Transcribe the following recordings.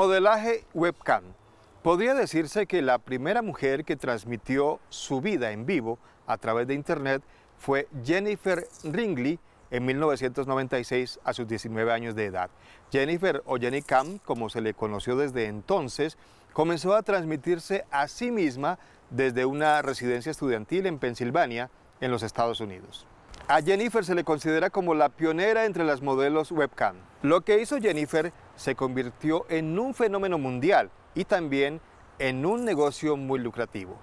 Modelaje webcam. Podría decirse que la primera mujer que transmitió su vida en vivo a través de Internet fue Jennifer Ringley en 1996 a sus 19 años de edad. Jennifer o Jenny Cam, como se le conoció desde entonces, comenzó a transmitirse a sí misma desde una residencia estudiantil en Pensilvania, en los Estados Unidos. A Jennifer se le considera como la pionera entre las modelos webcam. Lo que hizo Jennifer se convirtió en un fenómeno mundial y también en un negocio muy lucrativo.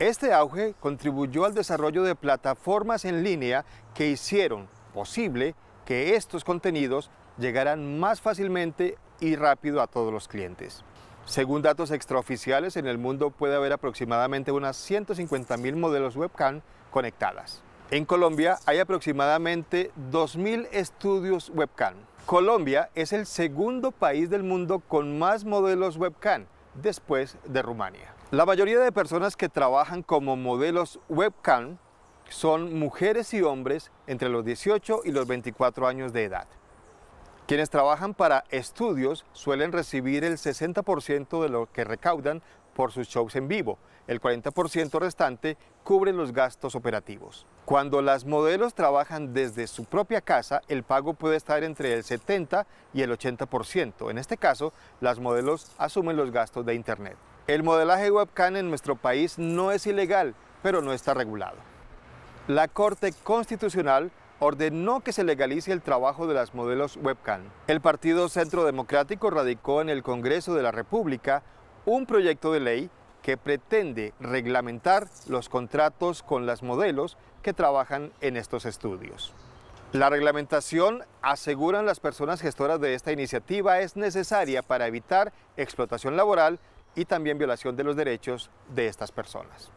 Este auge contribuyó al desarrollo de plataformas en línea que hicieron posible que estos contenidos llegaran más fácilmente y rápido a todos los clientes. Según datos extraoficiales, en el mundo puede haber aproximadamente unas 150.000 modelos webcam conectadas. En Colombia hay aproximadamente 2.000 estudios webcam. Colombia es el segundo país del mundo con más modelos webcam, después de Rumania. La mayoría de personas que trabajan como modelos webcam son mujeres y hombres entre los 18 y los 24 años de edad. Quienes trabajan para estudios suelen recibir el 60% de lo que recaudan por sus shows en vivo. El 40% restante cubre los gastos operativos. Cuando las modelos trabajan desde su propia casa, el pago puede estar entre el 70 y el 80%. En este caso, las modelos asumen los gastos de Internet. El modelaje webcam en nuestro país no es ilegal, pero no está regulado. La Corte Constitucional ordenó que se legalice el trabajo de las modelos webcam. El Partido Centro Democrático radicó en el Congreso de la República un proyecto de ley que pretende reglamentar los contratos con las modelos que trabajan en estos estudios. La reglamentación, aseguran las personas gestoras de esta iniciativa, es necesaria para evitar explotación laboral y también violación de los derechos de estas personas.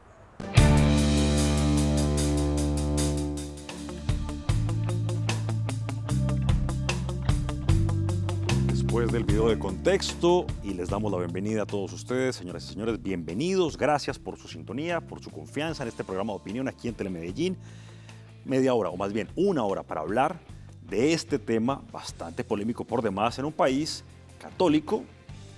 después del video de contexto y les damos la bienvenida a todos ustedes, señoras y señores, bienvenidos, gracias por su sintonía, por su confianza en este programa de opinión aquí en Telemedellín. Media hora, o más bien una hora para hablar de este tema bastante polémico por demás en un país católico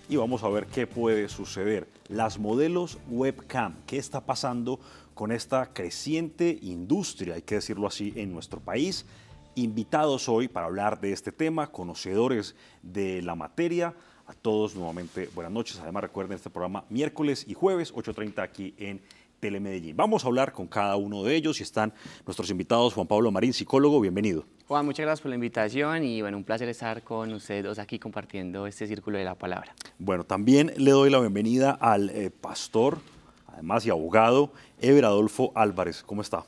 y vamos a ver qué puede suceder. Las modelos webcam, ¿qué está pasando con esta creciente industria, hay que decirlo así, en nuestro país? invitados hoy para hablar de este tema, conocedores de la materia. A todos nuevamente buenas noches. Además recuerden este programa miércoles y jueves 8.30 aquí en Telemedellín. Vamos a hablar con cada uno de ellos y están nuestros invitados Juan Pablo Marín, psicólogo, bienvenido. Juan, muchas gracias por la invitación y bueno, un placer estar con ustedes dos aquí compartiendo este círculo de la palabra. Bueno, también le doy la bienvenida al eh, pastor, además y abogado, Ever Adolfo Álvarez. ¿Cómo está?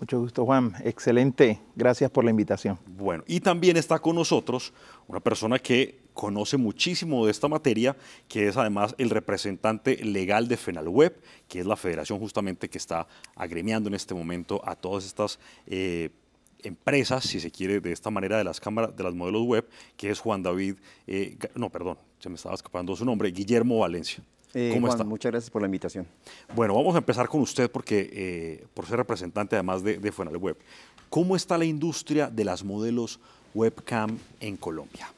Mucho gusto, Juan. Excelente. Gracias por la invitación. Bueno, y también está con nosotros una persona que conoce muchísimo de esta materia, que es además el representante legal de FENALWEB, que es la federación justamente que está agremiando en este momento a todas estas eh, empresas, si se quiere, de esta manera, de las cámaras, de los modelos web, que es Juan David, eh, no, perdón, se me estaba escapando su nombre, Guillermo Valencia. Eh, Juan, Muchas gracias por la invitación. Bueno, vamos a empezar con usted porque eh, por ser representante además de, FENALWEB. ¿Cómo está la industria de las modelos webcam en Colombia?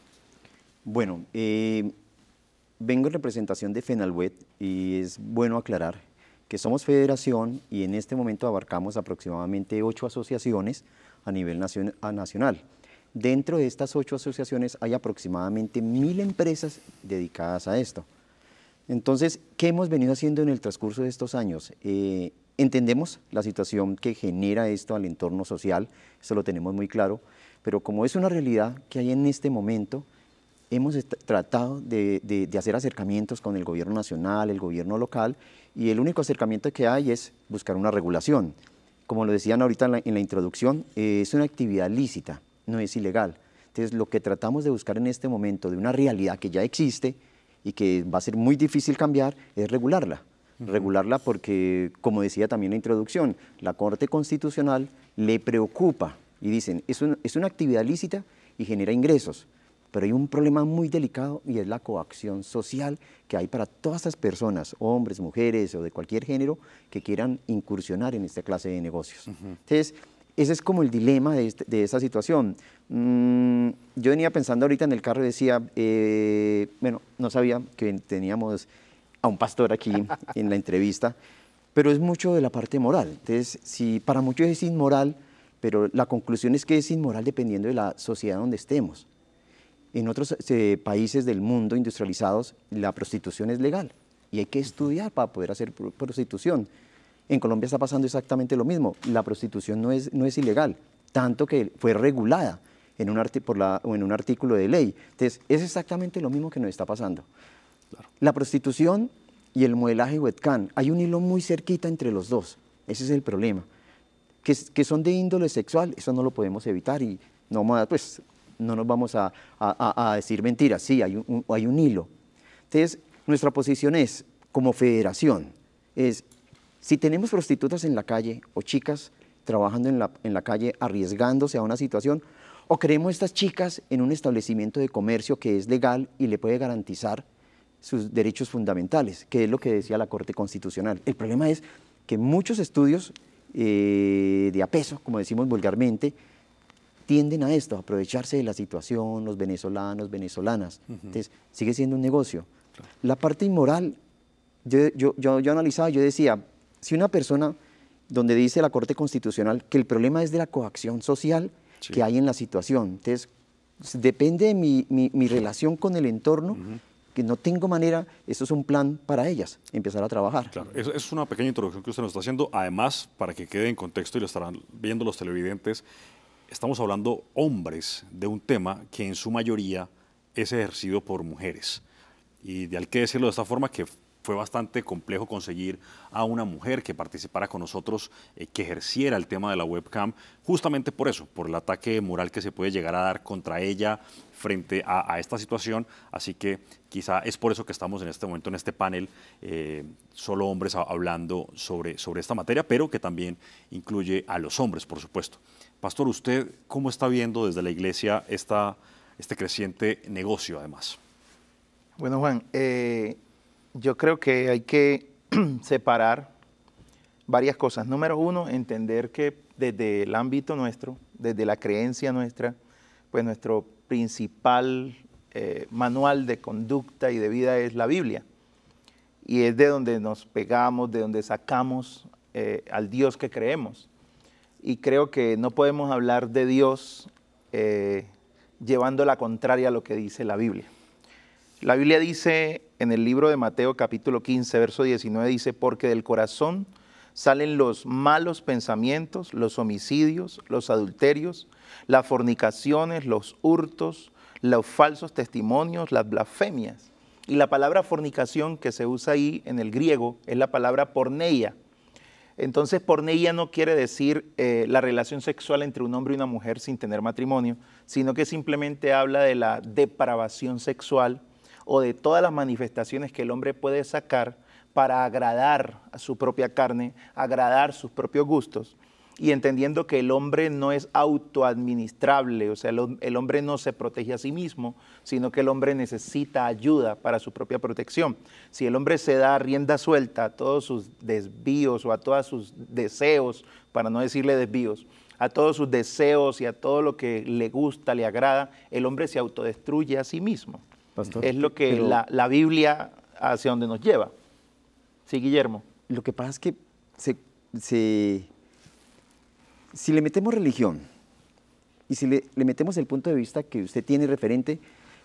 Bueno, eh, vengo en representación de FENALWEB y es bueno aclarar que somos federación y en este momento abarcamos aproximadamente ocho asociaciones a nivel nacional. Dentro de estas ocho asociaciones hay aproximadamente mil empresas dedicadas a esto. Entonces, ¿qué hemos venido haciendo en el transcurso de estos años? Eh, entendemos la situación que genera esto al entorno social, eso lo tenemos muy claro, pero como es una realidad que hay en este momento, hemos tratado de, hacer acercamientos con el gobierno nacional, el gobierno local, y el único acercamiento que hay es buscar una regulación. Como lo decían ahorita en la, introducción, eh, es una actividad lícita, no es ilegal. Entonces, lo que tratamos de buscar en este momento de una realidad que ya existe, y que va a ser muy difícil cambiar es regularla. Regularla porque, como decía también la introducción, la Corte Constitucional le preocupa y dicen, es, es una actividad lícita y genera ingresos. Pero hay un problema muy delicado y es la coacción social que hay para todas estas personas, hombres, mujeres o de cualquier género, que quieran incursionar en esta clase de negocios. Entonces, ese es como el dilema de, este, esa situación. Mm, yo venía pensando ahorita en el carro y decía, eh, bueno, no sabía que teníamos a un pastor aquí en la entrevista, pero es mucho de la parte moral. Entonces, si para muchos es inmoral, pero la conclusión es que es inmoral dependiendo de la sociedad donde estemos. En otros eh, países del mundo industrializados, la prostitución es legal y hay que estudiar para poder hacer prostitución. En Colombia está pasando exactamente lo mismo. La prostitución no es, no es ilegal, tanto que fue regulada en un, por la, o en un artículo de ley. Entonces, es exactamente lo mismo que nos está pasando. La prostitución y el modelaje webcam, hay un hilo muy cerquita entre los dos. Ese es el problema. Que, que son de índole sexual, eso no lo podemos evitar y no, pues, no nos vamos a, a, a decir mentiras. Sí, hay un, hay un hilo. Entonces, nuestra posición es, como federación, es si tenemos prostitutas en la calle o chicas trabajando en la, en la calle arriesgándose a una situación, o creemos estas chicas en un establecimiento de comercio que es legal y le puede garantizar sus derechos fundamentales, que es lo que decía la Corte Constitucional. El problema es que muchos estudios eh, de apeso, como decimos vulgarmente, tienden a esto, a aprovecharse de la situación, los venezolanos, venezolanas. Entonces, sigue siendo un negocio. La parte inmoral, yo, yo analizaba, yo decía, si una persona donde dice la Corte Constitucional que el problema es de la coacción social que hay en la situación. Entonces, pues, depende de mi, relación con el entorno, que no tengo manera, eso es un plan para ellas, empezar a trabajar. Claro, es, es una pequeña introducción que usted nos está haciendo. Además, para que quede en contexto y lo estarán viendo los televidentes, estamos hablando hombres de un tema que en su mayoría es ejercido por mujeres. Y de al que decirlo de esta forma que fue bastante complejo conseguir a una mujer que participara con nosotros, eh, que ejerciera el tema de la webcam, justamente por eso, por el ataque moral que se puede llegar a dar contra ella frente a, esta situación. Así que quizá es por eso que estamos en este momento en este panel, eh, solo hombres hablando sobre, sobre esta materia, pero que también incluye a los hombres, por supuesto. Pastor, ¿usted cómo está viendo desde la iglesia esta, este creciente negocio además? Bueno, Juan, eh, yo creo que hay que separar varias cosas. Número uno, entender que desde el ámbito nuestro, desde la creencia nuestra, pues nuestro principal eh, manual de conducta y de vida es la Biblia. Y es de donde nos pegamos, de donde sacamos eh, al Dios que creemos. Y creo que no podemos hablar de Dios eh, llevando la contraria a lo que dice la Biblia. La Biblia dice en el libro de Mateo capítulo 15, verso 19 dice, porque del corazón salen los malos pensamientos, los homicidios, los adulterios, las fornicaciones, los hurtos, los falsos testimonios, las blasfemias. Y la palabra fornicación que se usa ahí en el griego es la palabra porneia. Entonces, porneia no quiere decir eh, la relación sexual entre un hombre y una mujer sin tener matrimonio, sino que simplemente habla de la depravación sexual o de todas las manifestaciones que el hombre puede sacar para agradar a su propia carne, agradar sus propios gustos, y entendiendo que el hombre no es autoadministrable, o sea, el, hombre no se protege a sí mismo, sino que el hombre necesita ayuda para su propia protección. Si el hombre se da rienda suelta a todos sus desvíos o a todos sus deseos, para no decirle desvíos, a todos sus deseos y a todo lo que le gusta, le agrada, el hombre se autodestruye a sí mismo es lo que la, la, Biblia hacia donde nos lleva. Sí, Guillermo. Lo que pasa es que si le metemos religión y si le, metemos el punto de vista que usted tiene referente,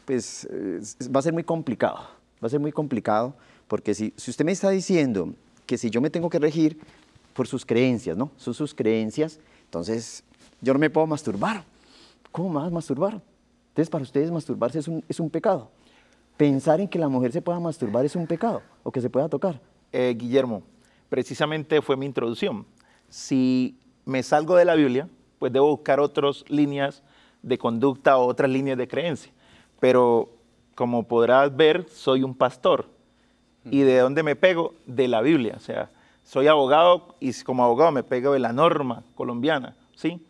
pues eh, va a ser muy complicado. Va a ser muy complicado porque si, usted me está diciendo que si yo me tengo que regir por sus creencias, ¿no? Son sus creencias, entonces yo no me puedo masturbar. ¿Cómo más masturbar? Entonces, para ustedes masturbarse es un pecado pensar en que la mujer se pueda masturbar es un pecado o que se pueda tocar. Eh, Guillermo, precisamente fue mi introducción. Si me salgo de la Biblia, pues debo buscar otras líneas de conducta o otras líneas de creencia. Pero como podrás ver, soy un pastor. ¿Y de dónde me pego? De la Biblia. O sea, soy abogado y como abogado me pego de la norma colombiana, ¿sí?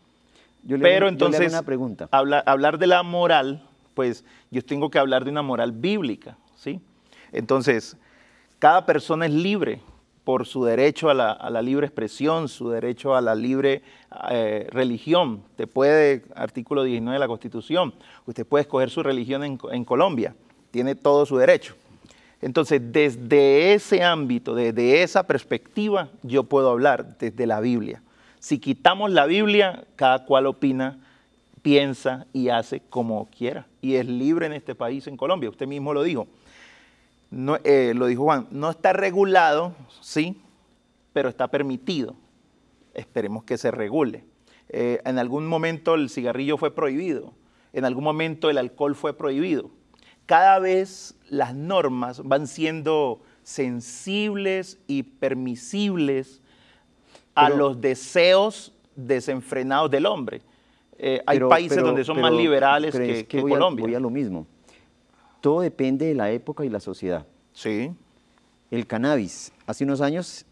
Yo Pero entonces, una pregunta. hablar de la moral pues yo tengo que hablar de una moral bíblica, ¿sí? Entonces, cada persona es libre por su derecho a la, libre expresión, su derecho a la libre eh, religión. Te puede, artículo 19 de la Constitución, usted puede escoger su religión en, en Colombia, tiene todo su derecho. Entonces, desde ese ámbito, desde esa perspectiva, yo puedo hablar desde la Biblia. Si quitamos la Biblia, cada cual opina piensa y hace como quiera. Y es libre en este país, en Colombia. Usted mismo lo dijo. No, eh, lo dijo Juan, no está regulado, sí, pero está permitido. Esperemos que se regule. Eh, en algún momento el cigarrillo fue prohibido, en algún momento el alcohol fue prohibido. Cada vez las normas van siendo sensibles y permisibles a los deseos desenfrenados del hombre. Eh, hay países donde son más liberales que, Colombia. lo mismo. Todo depende de la época y la sociedad. Sí. El cannabis, hace unos años,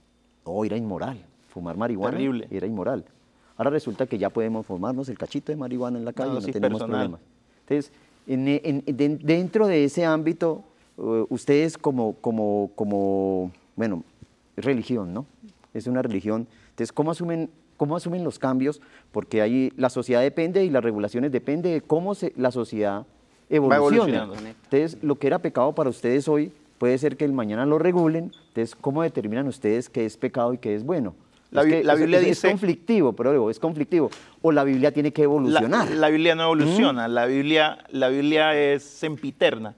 oh, era inmoral. Fumar marihuana era inmoral. Ahora resulta que ya podemos fumarnos el cachito de marihuana en la calle, no, no tenemos problemas. Entonces, dentro de ese ámbito, eh, ustedes como, como, como, bueno, religión, ¿no? Es una religión. Entonces, ¿cómo asumen cómo asumen los cambios, porque ahí la sociedad depende y las regulaciones depende de cómo se, la sociedad evoluciona. Entonces, lo que era pecado para ustedes hoy puede ser que el mañana lo regulen. Entonces, ¿cómo determinan ustedes qué es pecado y qué es bueno? La, Biblia dice... Es conflictivo, pero digo, es conflictivo. O la Biblia tiene que evolucionar. La, Biblia no evoluciona, la, Biblia, la Biblia es sempiterna,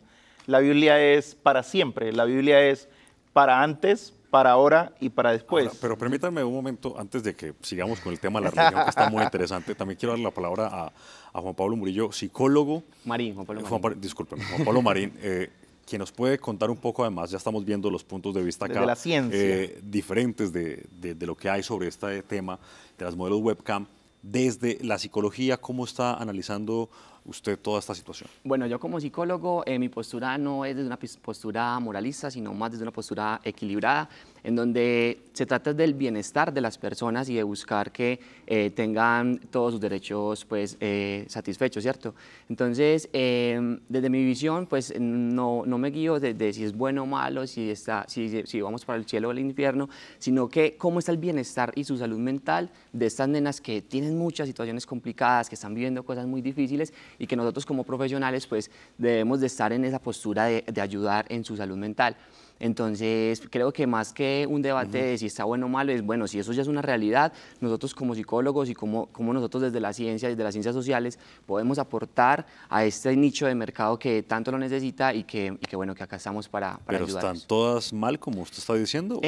la Biblia es para siempre, la Biblia es para antes, para ahora y para después. pero permítanme un momento, antes de que sigamos con el tema de la reunión que está muy interesante, también quiero dar la palabra a, Juan Pablo Murillo, psicólogo. Marín, Juan Pablo eh, Marín. Juan, Juan Pablo Marín, eh, quien nos puede contar un poco además, ya estamos viendo los puntos de vista acá, eh, diferentes de, lo que hay sobre este tema de las modelos webcam, desde la psicología, cómo está analizando usted toda esta situación? Bueno, yo como psicólogo, eh, mi postura no es desde una postura moralista, sino más desde una postura equilibrada en donde se trata del bienestar de las personas y de buscar que eh, tengan todos sus derechos pues, eh, satisfechos, ¿cierto? Entonces, em, desde mi visión, pues no, no me guío de, si es bueno o malo, si, está, si, vamos para el cielo o el infierno, sino que cómo está el bienestar y su salud mental de estas nenas que tienen muchas situaciones complicadas, que están viviendo cosas muy difíciles y que nosotros como profesionales pues debemos de estar en esa postura de, de ayudar en su salud mental. Entonces, creo que más que un debate de si está bueno o malo, es bueno, si eso ya es una realidad, nosotros como psicólogos y como, como nosotros desde la ciencia, desde las ciencias sociales, podemos aportar a este nicho de mercado que tanto lo necesita y que, bueno, que acá estamos para, para Pero están todas mal, como usted está diciendo.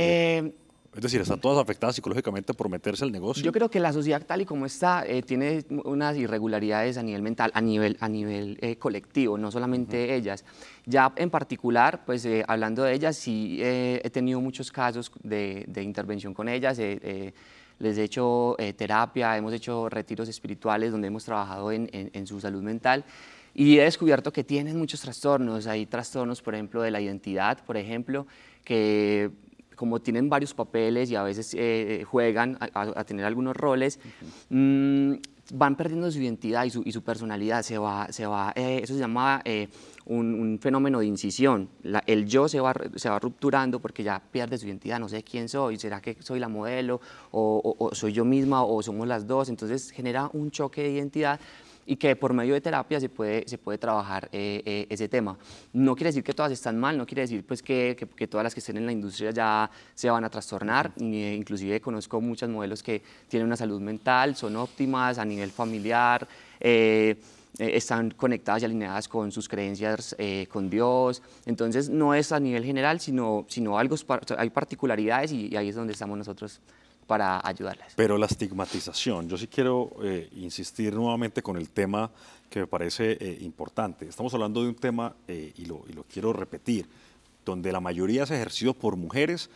Es decir, están todas afectadas psicológicamente por meterse al negocio. Yo creo que la sociedad tal y como está eh, tiene unas irregularidades a nivel mental, a nivel, a nivel eh, colectivo, no solamente ellas. Ya en particular, pues eh, hablando de ellas, sí he tenido muchos casos de, intervención con ellas les he hecho terapia, hemos hecho retiros espirituales donde hemos trabajado en, su salud mental y he descubierto que tienen muchos trastornos. Hay trastornos, por ejemplo, de la identidad, por ejemplo, que como tienen varios papeles y a veces eh, eh, juegan a, tener algunos roles, mm, van perdiendo su identidad y su, personalidad, se va, se va eh, eso se llama un, fenómeno de incisión, el yo se va, se va rupturando porque ya pierde su identidad, no sé quién soy, será que soy la modelo o soy yo misma o somos las dos, entonces genera un choque de identidad y que por medio de terapia se puede, se puede trabajar eh, eh, ese tema. No quiere decir que todas están mal, no quiere decir pues, que, que, todas las que estén en la industria ya se van a trastornar, eh, inclusive conozco muchos modelos que tienen una salud mental, son óptimas a nivel familiar, están conectadas y alineadas con sus creencias, con Dios. Entonces, no es a nivel general, sino, sino algo, hay particularidades y ahí es donde estamos nosotros para ayudarles. Pero la estigmatización, yo sí quiero eh, insistir nuevamente con el tema que me parece eh, importante. Estamos hablando de un tema, eh, y, lo, quiero repetir, donde la mayoría es ejercido por mujeres.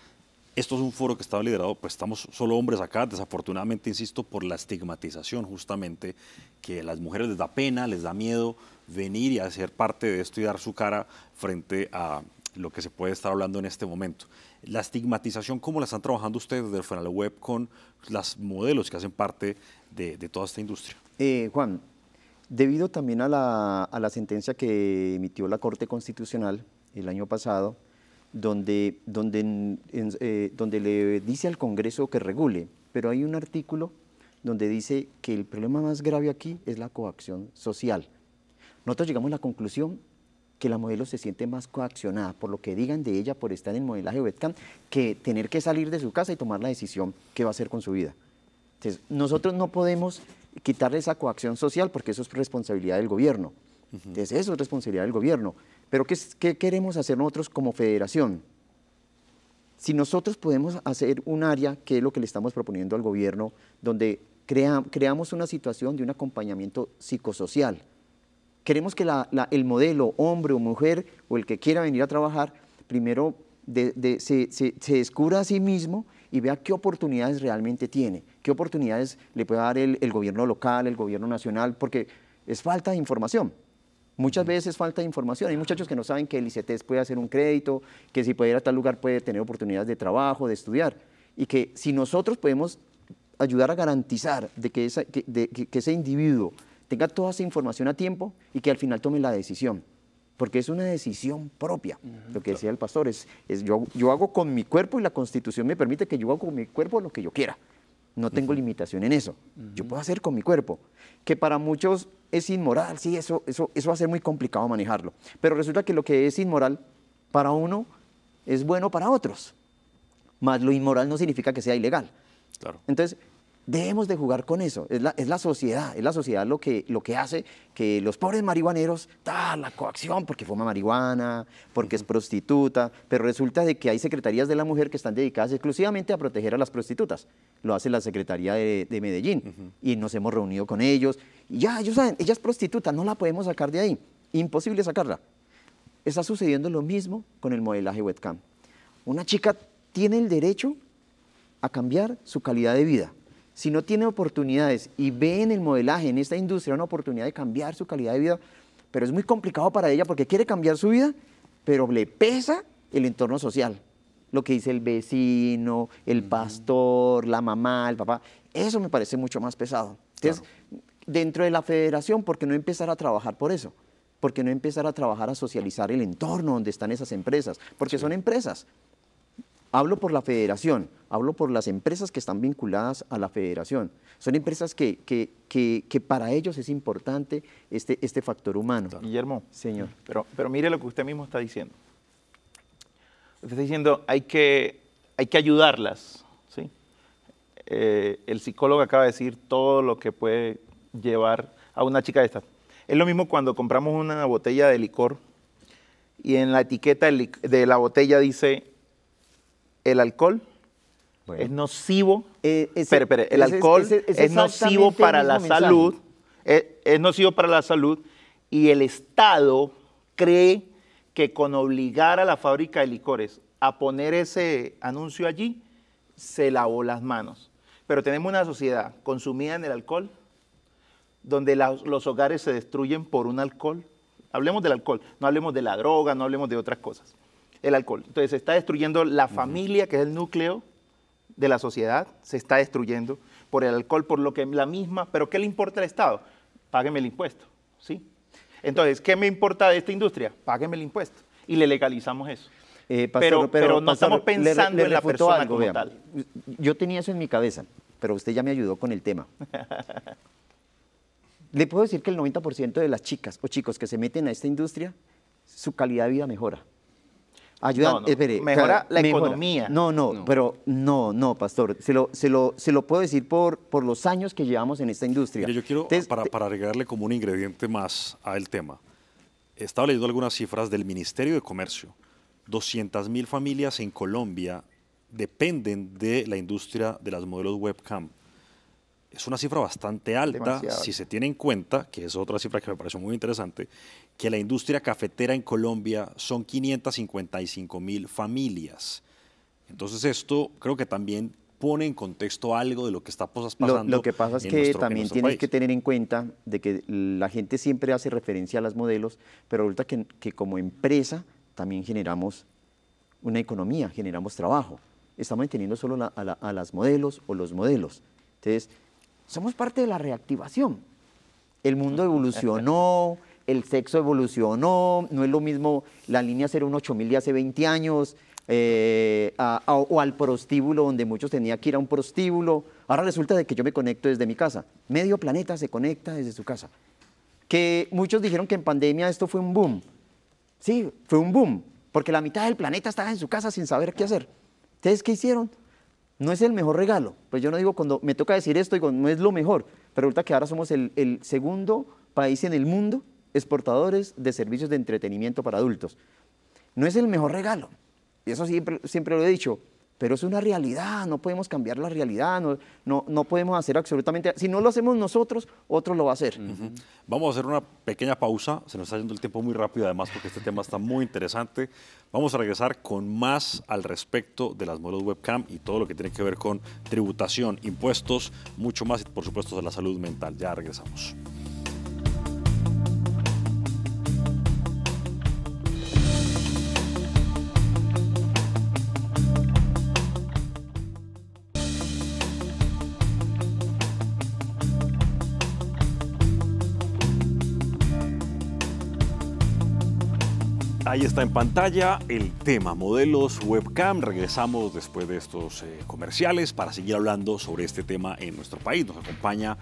Esto es un foro que estaba liderado, pues estamos solo hombres acá, desafortunadamente, insisto, por la estigmatización justamente, que a las mujeres les da pena, les da miedo venir y hacer parte de esto y dar su cara frente a lo que se puede estar hablando en este momento. La estigmatización, ¿cómo la están trabajando ustedes desde el la Web con los modelos que hacen parte de, toda esta industria? Eh, Juan, debido también a la, sentencia que emitió la Corte Constitucional el año pasado, donde, donde, eh, donde le dice al Congreso que regule, pero hay un artículo donde dice que el problema más grave aquí es la coacción social. Nosotros llegamos a la conclusión que la modelo se siente más coaccionada por lo que digan de ella por estar en el modelaje webcam que tener que salir de su casa y tomar la decisión que va a hacer con su vida. Entonces, nosotros no podemos quitarle esa coacción social porque eso es responsabilidad del gobierno. Entonces, eso es responsabilidad del gobierno. Pero ¿qué, qué queremos hacer nosotros como federación? Si nosotros podemos hacer un área, que es lo que le estamos proponiendo al gobierno, donde crea, creamos una situación de un acompañamiento psicosocial, Queremos que el modelo, hombre o mujer, o el que quiera venir a trabajar, primero se, descubra a sí mismo y vea qué oportunidades realmente tiene, qué oportunidades le puede dar el, gobierno local, el gobierno nacional, porque es falta de información. Muchas veces falta de información. Hay muchachos que no saben que el ICETES puede hacer un crédito, que si puede ir a tal lugar puede tener oportunidades de trabajo, de estudiar. Y que si nosotros podemos ayudar a garantizar que ese individuo tenga toda esa información a tiempo y que al final tome la decisión. Porque es una decisión propia, lo que decía el pastor, es, yo, yo, hago con mi cuerpo y la constitución me permite que yo haga con mi cuerpo lo que yo quiera. No tengo limitación en eso. Yo puedo hacer con mi cuerpo. Que para muchos es inmoral, sí, eso, eso, eso va a ser muy complicado manejarlo. Pero resulta que lo que es inmoral para uno es bueno para otros. Más lo inmoral no significa que sea ilegal. Claro. Entonces, Debemos de jugar con eso. Es la, es la sociedad, es la sociedad lo que, lo que hace que los pobres marihuaneros, da la coacción, porque fuma marihuana, porque es prostituta, pero resulta de que hay secretarías de la mujer que están dedicadas exclusivamente a proteger a las prostitutas. Lo hace la Secretaría de, Medellín y nos hemos reunido con ellos. Y ya, ellos saben, ella es prostituta, no la podemos sacar de ahí. Imposible sacarla. Está sucediendo lo mismo con el modelaje webcam. Una chica tiene el derecho a cambiar su calidad de vida si no tiene oportunidades y ve en el modelaje, en esta industria, una oportunidad de cambiar su calidad de vida, pero es muy complicado para ella porque quiere cambiar su vida, pero le pesa el entorno social. Lo que dice el vecino, el pastor, la mamá, el papá, eso me parece mucho más pesado. Entonces, dentro de la federación, ¿por qué no empezar a trabajar por eso? ¿Por qué no empezar a trabajar a socializar el entorno donde están esas empresas? Porque son empresas, Hablo por la federación, hablo por las empresas que están vinculadas a la federación. Son empresas que, que, para ellos es importante este, este factor humano. Guillermo, señor. Pero, pero mire lo que usted mismo está diciendo. Usted está diciendo, hay que, hay que ayudarlas. Eh, el psicólogo acaba de decir todo lo que puede llevar a una chica de estas. Es lo mismo cuando compramos una botella de licor y en la etiqueta de la botella dice el alcohol es nocivo. Eh, el alcohol es nocivo para la salud. Eh, es, nocivo para la salud. Y el Estado cree que con obligar a la fábrica de licores a poner ese anuncio allí, se lavó las manos. Pero tenemos una sociedad consumida en el alcohol, donde los hogares se destruyen por un alcohol. Hablemos del alcohol, no hablemos de la droga, no hablemos de otras cosas el alcohol. Entonces se está destruyendo la familia, que es el núcleo de la sociedad, se está destruyendo por el alcohol, por lo que la misma, pero ¿qué le importa al Estado? Págueme el impuesto, ¿sí? Entonces, ¿qué me importa de esta industria? Págueme el impuesto y le legalizamos eso. Eh, pero, no estamos pensando en la persona como Yo tenía eso en mi cabeza, pero usted ya me ayudó con el tema. le puedo decir que el 90% de las chicas o chicos que se meten a esta industria, su calidad de vida mejora. Ayuda, no, eh, Espere, mejora la economía. No, no, pero no, no, pastor. Se lo, se lo, se lo puedo decir por, por los años que llevamos en esta industria. yo quiero, para, para agregarle como un ingrediente más al tema, estaba leyendo algunas cifras del Ministerio de Comercio. 200.000 familias en Colombia dependen de la industria de las modelos webcam. Es una cifra bastante alta si se tiene en cuenta, que es otra cifra que me pareció muy interesante, que la industria cafetera en Colombia son 555 mil familias. Entonces esto creo que también pone en contexto algo de lo que está pasando. Lo, que pasa es que también tienes que tener en cuenta de que la gente siempre hace referencia a las modelos, pero resulta que, que como empresa también generamos una economía, generamos trabajo. Estamos manteniendo solo a las modelos o los modelos. Entonces, somos parte de la reactivación. El mundo evolucionó el sexo evolucionó, no es lo mismo la línea 018000 de hace 20 años, eh, o al prostíbulo, donde muchos tenían que ir a un prostíbulo. Ahora resulta de que yo me conecto desde mi casa. Medio planeta se conecta desde su casa. Que muchos dijeron que en pandemia esto fue un boom. Sí, fue un boom, porque la mitad del planeta estaba en su casa sin saber qué hacer. ¿Ustedes qué hicieron? No es el mejor regalo. Pues yo no digo cuando me toca decir esto, digo, no es lo mejor. Pero resulta que ahora somos el, el segundo país en el mundo exportadores de servicios de entretenimiento para adultos. No es el mejor regalo, y eso siempre, siempre lo he dicho, pero es una realidad, no podemos cambiar la realidad, no, no, podemos hacer absolutamente, si no lo hacemos nosotros, otro lo va a hacer. Vamos a hacer una pequeña pausa, se nos está yendo el tiempo muy rápido además porque este tema está muy interesante. Vamos a regresar con más al respecto de las modelos webcam y todo lo que tiene que ver con tributación, impuestos, mucho más y por supuesto de la salud mental. Ya regresamos. Ahí está en pantalla el tema, modelos webcam. Regresamos después de estos eh, comerciales para seguir hablando sobre este tema en nuestro país. Nos acompaña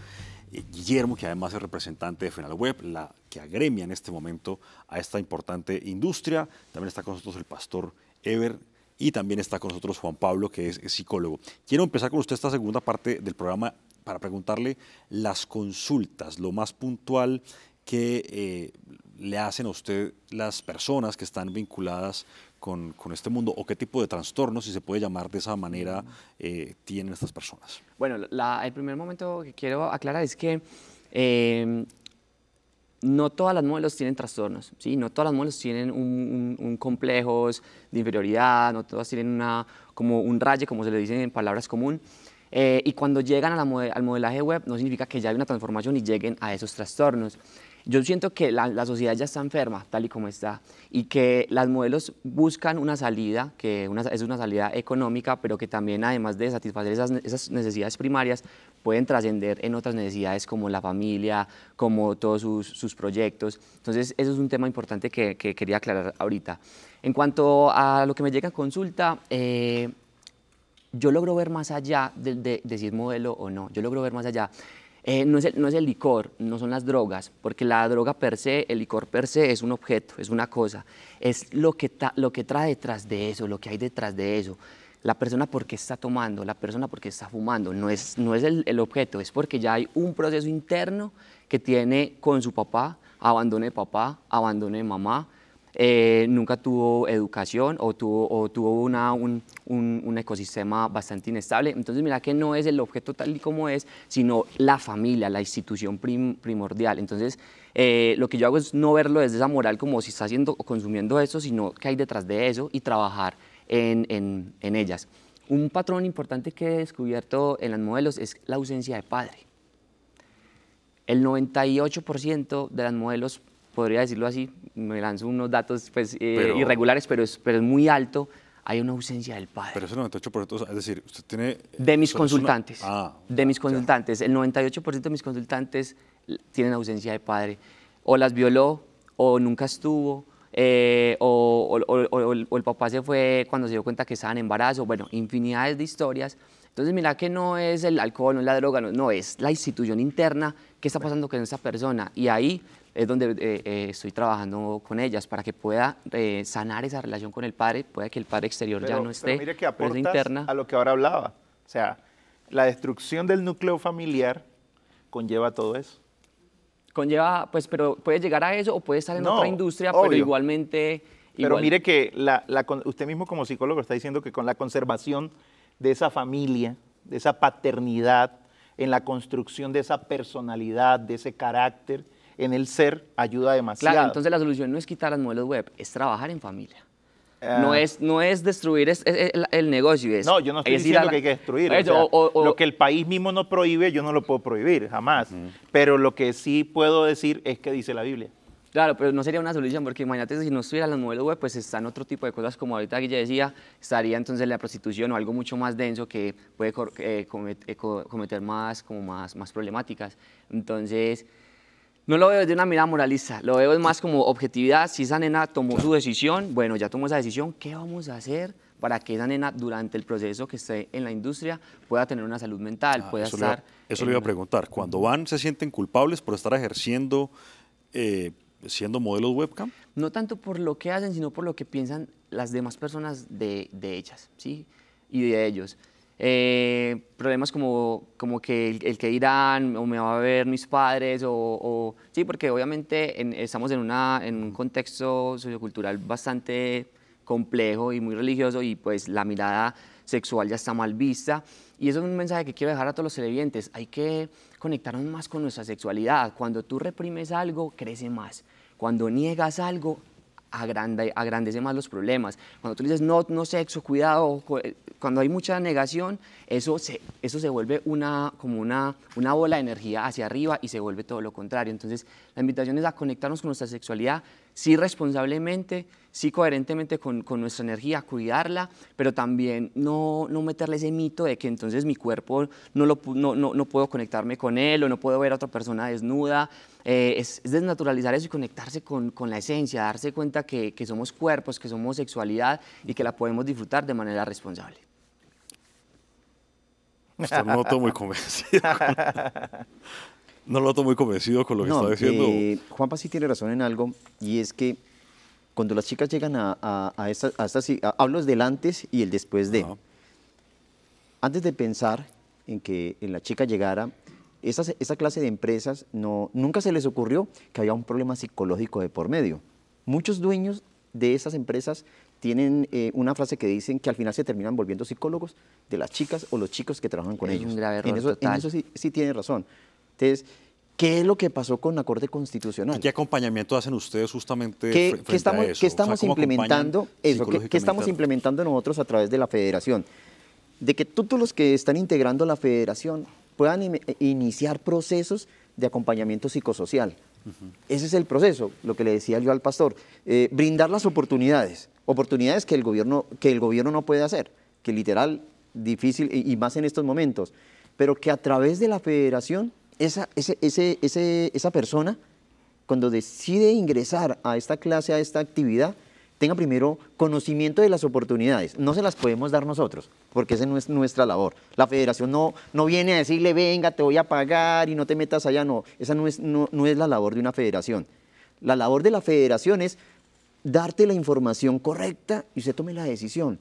eh, Guillermo, que además es representante de Final Web, la que agremia en este momento a esta importante industria. También está con nosotros el pastor Ever y también está con nosotros Juan Pablo, que es psicólogo. Quiero empezar con usted esta segunda parte del programa para preguntarle las consultas, lo más puntual ¿Qué eh, le hacen a usted las personas que están vinculadas con, con, este mundo o qué tipo de trastornos, si se puede llamar de esa manera, eh, tienen estas personas? Bueno, el primer momento que quiero aclarar es que eh, no todas las modelos tienen trastornos, ¿sí? no todas las modelos tienen un, un, complejos de inferioridad, no todas tienen una, como un raye, como se le dice en palabras común. y cuando llegan a al modelaje web no significa que ya hay una transformación y lleguen a esos trastornos. Yo siento que la, sociedad ya está enferma, tal y como está, y que las modelos buscan una salida, que una, es una salida económica, pero que también, además de satisfacer esas, necesidades primarias, pueden trascender en otras necesidades como la familia, como todos sus, proyectos. Entonces, eso es un tema importante que, quería aclarar ahorita. En cuanto a lo que me llega en consulta, eh, yo logro ver más allá de, decir de si es modelo o no, yo logro ver más allá. Eh, no, es el, licor, no son las drogas, porque la droga per se, el licor per se es un objeto, es una cosa, es lo que, lo que trae detrás de eso, lo que hay detrás de eso. La persona porque está tomando, la persona porque está fumando, no es, el, el objeto, es porque ya hay un proceso interno que tiene con su papá, abandone papá, abandone mamá, eh, nunca tuvo educación o tuvo, tuvo una, un, ecosistema bastante inestable. Entonces, mira que no es el objeto tal y como es, sino la familia, la institución primordial. Entonces, eh, lo que yo hago es no verlo desde esa moral como si está haciendo o consumiendo eso, sino que hay detrás de eso y trabajar en, en ellas. Un patrón importante que he descubierto en las modelos es la ausencia de padre. El 98% de las modelos podría decirlo así, me lanzo unos datos pues, eh, irregulares, pero es, pero es muy alto, hay una ausencia del padre. Pero ese 98%, es decir, usted tiene... De mis consultantes, ah, de mis consultantes, el 98% de mis consultantes tienen ausencia de padre, o las violó, o nunca estuvo, eh, o, el papá se fue cuando se dio cuenta que estaban en embarazo, bueno, infinidades de historias. Entonces, mira que no es el alcohol, no es la droga, no, no es la institución interna, qué está pasando con esa persona. Y ahí es donde eh, eh, estoy trabajando con ellas para que pueda eh, sanar esa relación con el padre, pueda que el padre exterior ya no esté, pero, mire que aportas interna. A lo que ahora hablaba, o sea, la destrucción del núcleo familiar conlleva todo eso. Conlleva, pues, pero puede llegar a eso o puede estar en otra industria, pero igualmente. Pero mire que usted mismo como psicólogo está diciendo que con la conservación de esa familia, de esa paternidad, en la construcción de esa personalidad, de ese carácter, en el ser ayuda demasiado. Claro, entonces la solución no es quitar las modelos web, es trabajar en familia. Ah. no, es, no es destruir el, negocio. Es, no, yo no estoy diciendo que hay que destruir. Pues, o lo que el país mismo no prohíbe, yo no lo puedo prohibir, jamás. Pero lo que sí puedo decir es que dice la Biblia. Claro, pero no sería una solución, porque imagínate si no estuvieran los modelos web, pues están otro tipo de cosas, como ahorita que ya decía, estaría entonces la prostitución o algo mucho más denso que puede eh, cometer, eh, cometer más, como más, más problemáticas. Entonces, no lo veo desde una mirada moralista, lo veo más como objetividad, si esa nena tomó su decisión, bueno, ya tomó esa decisión, ¿qué vamos a hacer? para que esa nena durante el proceso que esté en la industria pueda tener una salud mental, ah, pueda eso estar... eso le iba a preguntar, cuando van se sienten culpables por estar ejerciendo, eh, siendo modelos webcam? No tanto por lo que hacen, sino por lo que piensan las demás personas de, de ellas, ¿sí? Y de ellos. Eh, problemas como, como que el, que irán o me va a ver mis padres, o, sí, porque obviamente estamos en, una, en un contexto sociocultural bastante complejo y muy religioso y pues la mirada sexual ya está mal vista. Y eso es un mensaje que quiero dejar a todos los televidentes. Hay que conectarnos más con nuestra sexualidad. Cuando tú reprimes algo, crece más. Cuando niegas algo, agranda, agrandece más los problemas. Cuando tú dices, no, no sexo, cuidado, eh, cuando hay mucha negación, eso se, eso se vuelve una, como una, una bola de energía hacia arriba y se vuelve todo lo contrario. Entonces, la invitación es a conectarnos con nuestra sexualidad, sí responsablemente, sí coherentemente con, con nuestra energía, cuidarla, pero también no, no, meterle ese mito de que entonces mi cuerpo no, lo, no, no, no puedo conectarme con él o no puedo ver a otra persona desnuda. Eh, es, desnaturalizar eso y conectarse con, con la esencia, darse cuenta que, que somos cuerpos, que somos sexualidad y que la podemos disfrutar de manera responsable. no muy convencido. no lo noto muy convencido con lo que está diciendo. Eh, Juanpa sí tiene razón en algo, y es que cuando las chicas llegan a, a, a, esta, estas, hablo del antes y el después de. Antes de pensar en que la chica llegara, esa, esa clase de empresas no, nunca se les ocurrió que había un problema psicológico de por medio. Muchos dueños de esas empresas tienen eh, una frase que dicen que al final se terminan volviendo psicólogos de las chicas o los chicos que trabajan con es ellos. Un grave error en eso, sí, sí tiene razón. Entonces, ¿Qué es lo que pasó con la Corte constitucional? ¿Qué acompañamiento hacen ustedes justamente frente estamos, a eso? ¿Qué estamos implementando? Eso, ¿qué, estamos implementando nosotros a través de la federación? De que todos los que están integrando la federación puedan eh, iniciar procesos de acompañamiento psicosocial. Ese es el proceso, lo que le decía yo al pastor. Eh, brindar las oportunidades, oportunidades que el, gobierno, que el gobierno no puede hacer, que literal, difícil, y, y más en estos momentos, pero que a través de la federación esa, persona, cuando decide ingresar a esta clase, a esta actividad, tenga primero conocimiento de las oportunidades. No se las podemos dar nosotros, porque esa no es nuestra labor. La federación no, no viene a decirle, venga, te voy a pagar y no te metas allá. No, esa no es, no, es la labor de una federación. La labor de la federación es darte la información correcta y usted tome la decisión.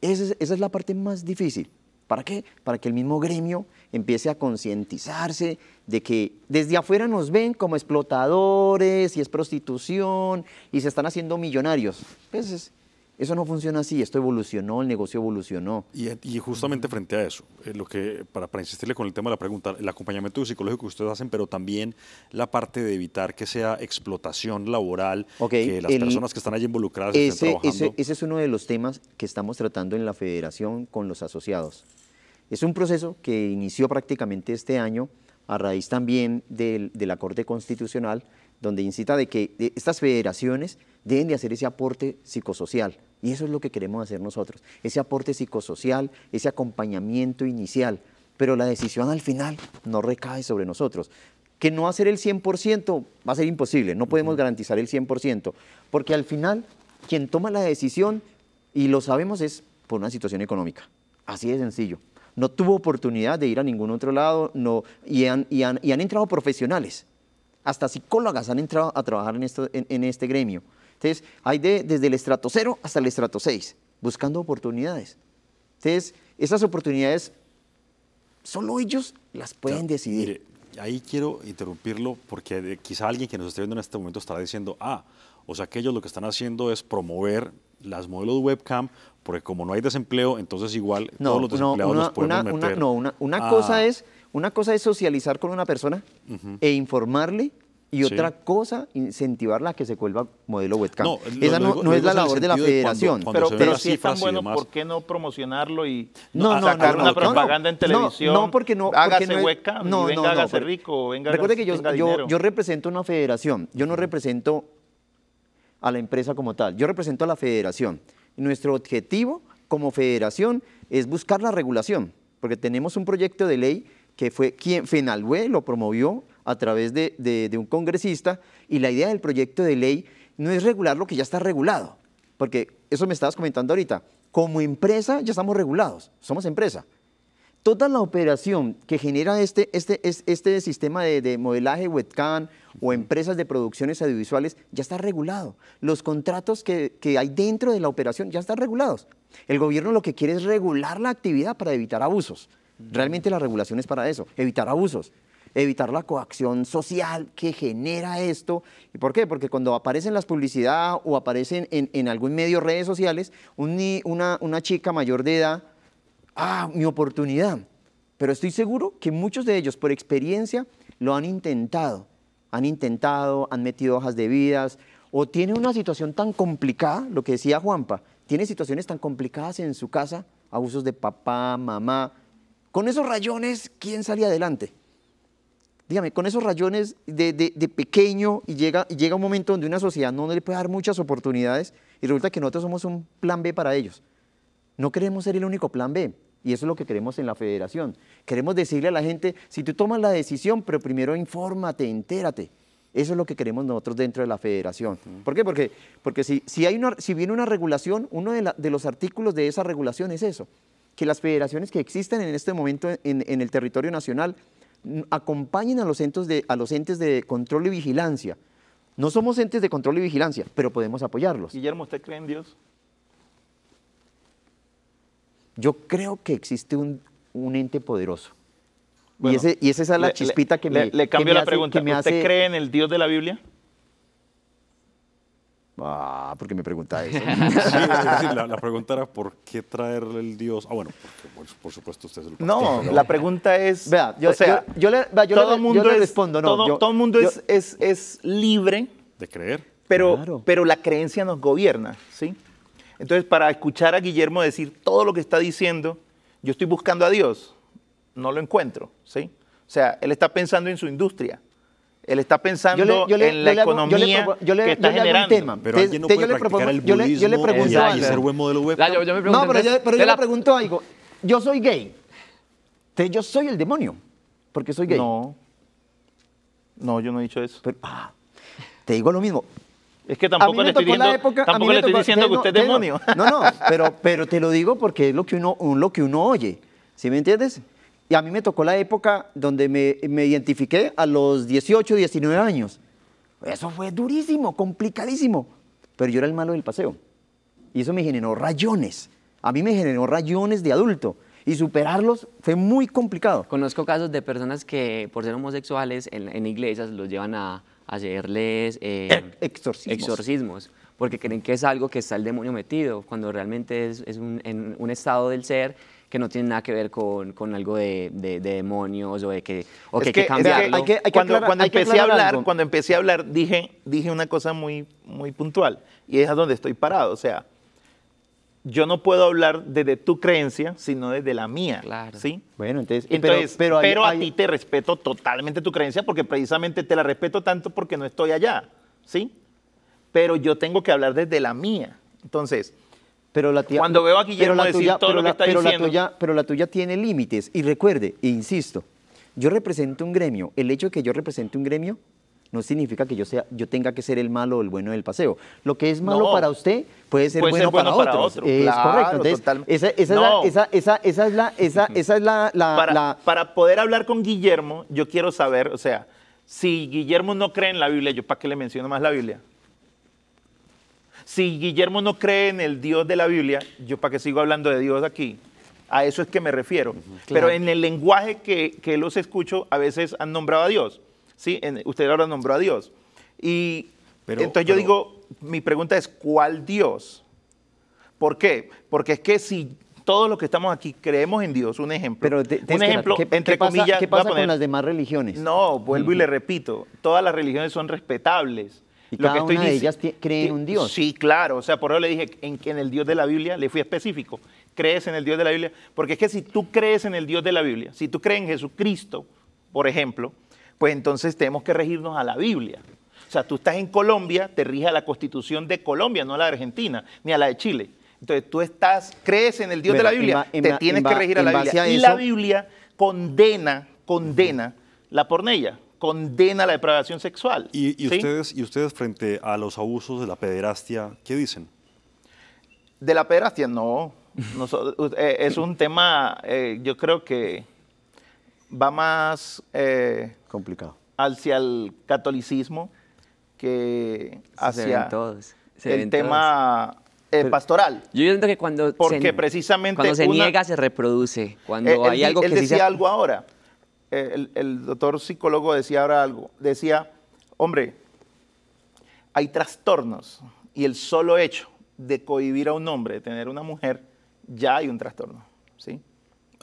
esa es la parte más difícil. ¿Para qué? Para que el mismo gremio empiece a concientizarse de que desde afuera nos ven como explotadores y es prostitución y se están haciendo millonarios. Pues eso no funciona así, esto evolucionó, el negocio evolucionó. Y, justamente frente a eso, eh, lo que, para, insistirle con el tema de la pregunta, el acompañamiento psicológico que ustedes hacen, pero también la parte de evitar que sea explotación laboral, que las personas que están allí involucradas estén trabajando. ese es uno de los temas que estamos tratando en la federación con los asociados. Es un proceso que inició prácticamente este año a raíz también de la Corte constitucional, donde incita de que e, estas federaciones deben de hacer ese aporte psicosocial. Y eso es lo que queremos hacer nosotros, ese aporte psicosocial, ese acompañamiento inicial. Pero la decisión al final no recae sobre nosotros. Que no hacer el 100% va a ser imposible, no podemos garantizar el 100%, porque al final quien toma la decisión, y lo sabemos, es por una situación económica. Así de sencillo no tuvo oportunidad de ir a ningún otro lado no, y, han, entrado profesionales. Hasta psicólogas han entrado a trabajar en, esto, en, este gremio. Entonces, hay de, desde el estrato cero hasta el estrato seis, buscando oportunidades. Entonces, esas oportunidades solo ellos las pueden decidir. Mire, ahí quiero interrumpirlo porque quizá alguien que nos esté viendo en este momento estará diciendo, ah, o sea que ellos lo que están haciendo es promover las modelos webcam porque como no hay desempleo, entonces igual no, todos los desempleados no, una, no, una, cosa es, socializar con una persona e informarle y otra cosa, incentivarla a que se vuelva modelo webcam. Esa no, no es la labor de la federación. pero, si es tan bueno, ¿por qué no promocionarlo y no, sacar una propaganda en televisión? No, porque no. Hágase porque webcam y venga, hágase rico. Venga, recuerde que yo, yo, yo, represento una federación. Yo no represento a la empresa como tal. Yo represento a la federación. Nuestro objetivo como federación es buscar la regulación, porque tenemos un proyecto de ley que fue quien Fenalwe lo promovió a través de, de, un congresista y la idea del proyecto de ley no es regular lo que ya está regulado, porque eso me estabas comentando ahorita. Como empresa ya estamos regulados, somos empresa toda la operación que genera este, este, este sistema de, modelaje webcam o empresas de producciones audiovisuales ya está regulado. Los contratos que, hay dentro de la operación ya están regulados. El gobierno lo que quiere es regular la actividad para evitar abusos. Realmente la regulación es para eso, evitar abusos, evitar la coacción social que genera esto. ¿Y por qué? Porque cuando aparecen las publicidades o aparecen en, en algún medio redes sociales, una, una chica mayor de edad ah, mi oportunidad. Pero estoy seguro que muchos de ellos, por experiencia, lo han intentado. Han intentado, han metido hojas de vidas, o tiene una situación tan complicada, lo que decía Juanpa, tiene situaciones tan complicadas en su casa, abusos de papá, mamá. Con esos rayones, ¿quién sale adelante? Dígame, con esos rayones de, pequeño y llega, y llega un momento donde una sociedad no le puede dar muchas oportunidades y resulta que nosotros somos un plan B para ellos. No queremos ser el único plan B. Y eso es lo que queremos en la federación. Queremos decirle a la gente, si tú tomas la decisión, pero primero infórmate, entérate. Eso es lo que queremos nosotros dentro de la federación. ¿Por qué? Porque, porque si, si, viene una regulación, uno de, los artículos de esa regulación es eso, que las federaciones que existen en este momento en, el territorio nacional mm, acompañen a los, centros de, a los entes de control y vigilancia. No somos entes de control y vigilancia, pero podemos apoyarlos. Guillermo, ¿usted cree en Dios? yo creo que existe un, ente poderoso. y, esa es la chispita que le, cambió Le cambio la pregunta. ¿Usted cree en el Dios de la Biblia? Ah, porque me pregunta eso. la, pregunta era por qué traerle el Dios. Ah, bueno, por, supuesto usted es el No, la pregunta es. Vea, yo, sea, yo, le, todo respondo, no. Todo, el mundo es, libre. De creer. Pero, pero la creencia nos gobierna, ¿sí? Entonces, para escuchar a Guillermo decir todo lo que está diciendo, yo estoy buscando a Dios, no lo encuentro, ¿sí? O sea, él está pensando en su industria. Él está pensando en la economía yo le, que está generando. Pero alguien no yo le yo le, ser buen modelo web. no, pero, yo, le pregunto algo. Yo soy gay. Te, yo soy el demonio, porque soy gay. No, no, yo no he dicho eso. Ah, te digo lo mismo. Es que tampoco le estoy diciendo, que usted es demonio. No, no, pero, pero te lo digo porque es lo que uno, lo que uno oye. ¿Sí me entiendes? Y a mí me tocó la época donde me, me identifiqué a los 18, 19 años. Eso fue durísimo, complicadísimo. Pero yo era el malo del paseo. Y eso me generó rayones. A mí me generó rayones de adulto y superarlos fue muy complicado. Conozco casos de personas que por ser homosexuales en, en iglesias los llevan a, hacerles eh, exorcismos. porque creen que es algo que está el demonio metido, cuando realmente es, es un, en un estado del ser que no tiene nada que ver con, con algo de, de, demonios o de que, hay que cambiarlo. cuando, empecé a hablar, cuando empecé a hablar, dije, dije una cosa muy, muy puntual y es a donde estoy parado. O sea, yo no puedo hablar desde tu creencia, sino desde la mía. Claro. ¿sí? Bueno, entonces, pero, pero, a ti te respeto totalmente tu creencia porque precisamente te la respeto tanto porque no estoy allá, ¿sí? Pero yo tengo que hablar desde la mía. Entonces, pero la cuando veo aquí, Guillermo pero la tuya, todo lo que está diciendo... pero la tuya tiene límites. Y recuerde, e insisto, yo represento un gremio. El hecho de que yo represente un gremio no significa que yo sea yo tenga que ser el malo o el bueno del paseo. Lo que es malo para usted puede ser, bueno, para, Es correcto. esa, es la, esa, esa, es la, es la, para, poder hablar con Guillermo, yo quiero saber, o sea, si Guillermo no cree en la Biblia, yo para qué le menciono más la Biblia. Si Guillermo no cree en el Dios de la Biblia, yo para qué sigo hablando de Dios aquí. A eso es que me refiero. Pero en el lenguaje que, que los escucho, a veces han nombrado a Dios. ¿sí? usted ahora nombró a Dios. Y entonces yo digo, mi pregunta es, ¿cuál Dios? ¿Por qué? Porque es que si todos los que estamos aquí creemos en Dios, un ejemplo. Pero ejemplo, ¿Qué, entre pasa, comillas. con las demás religiones? No, vuelvo y le repito, todas las religiones son respetables. Y cada una de ellas cree en un Dios. Sí, claro. O sea, por eso le dije en, en el Dios de la Biblia, le fui específico. Crees en el Dios de la Biblia. Porque es que si tú crees en el Dios de la Biblia, si tú crees en Jesucristo, por ejemplo, pues entonces tenemos que regirnos a la Biblia. O sea, tú estás en Colombia, te rige a la constitución de Colombia, no a la de Argentina, ni a la de Chile. Entonces tú estás, crees en el Dios de la Biblia, te tienes que regir a la Biblia. y la Biblia condena, condena la pornella, condena la depravación sexual. Y, ustedes, ¿Y ustedes frente a los abusos de la pederastia, qué dicen? De la pederastia, no. Eh, es un tema, eh, yo creo que va más... Eh, Complicado. Hacia el catolicismo que hacia el tema eh, pastoral. Yo siento que cuando porque se, precisamente se niega se reproduce. Cuando eh, él, hay algo que decía algo ahora. El, el, doctor psicólogo decía ahora algo. Decía, hombre, hay trastornos y el solo hecho de cohibir a un hombre de tener una mujer ya hay un trastorno, ¿sí?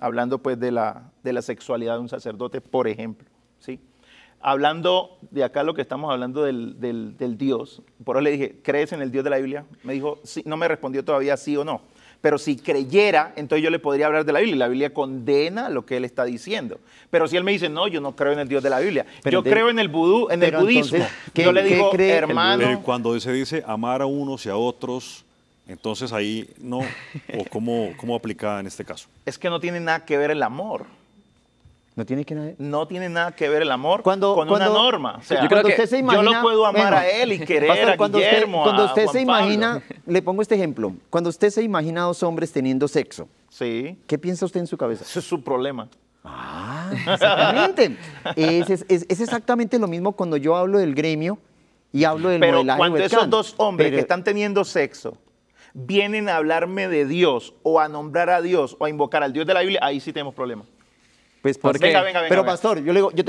hablando pues de la, de la sexualidad de un sacerdote, por ejemplo, ¿sí? Hablando de acá lo que estamos hablando del, Dios, por eso le dije, ¿crees en el Dios de la Biblia? Me dijo, no me respondió todavía sí o no, pero si creyera, entonces yo le podría hablar de la Biblia. La Biblia condena lo que él está diciendo. Pero si él me dice, no, yo no creo en el Dios de la Biblia. Pero yo creo en el vudú, en el budismo. yo le digo, hermano. Cuando se dice amar a unos y a otros, entonces ahí no, o cómo, cómo aplica en este caso. Es que no tiene nada que ver el amor. No tiene, que, no tiene nada que ver el amor con una norma. yo, creo yo puedo amar a él y querer cuando a Guillermo, usted, Cuando usted se imagina, le pongo este ejemplo, cuando usted se imagina a dos hombres teniendo sexo, sí. ¿qué piensa usted en su cabeza? Ese es su problema. Ah, exactamente. es, exactamente lo mismo cuando yo hablo del gremio y hablo del Pero modelaje cuando esos dos hombres que están teniendo sexo vienen a hablarme de Dios o a nombrar a Dios o a invocar al Dios de la Biblia, ahí sí tenemos problemas. Pues porque pues pero pastor, yo le digo, yo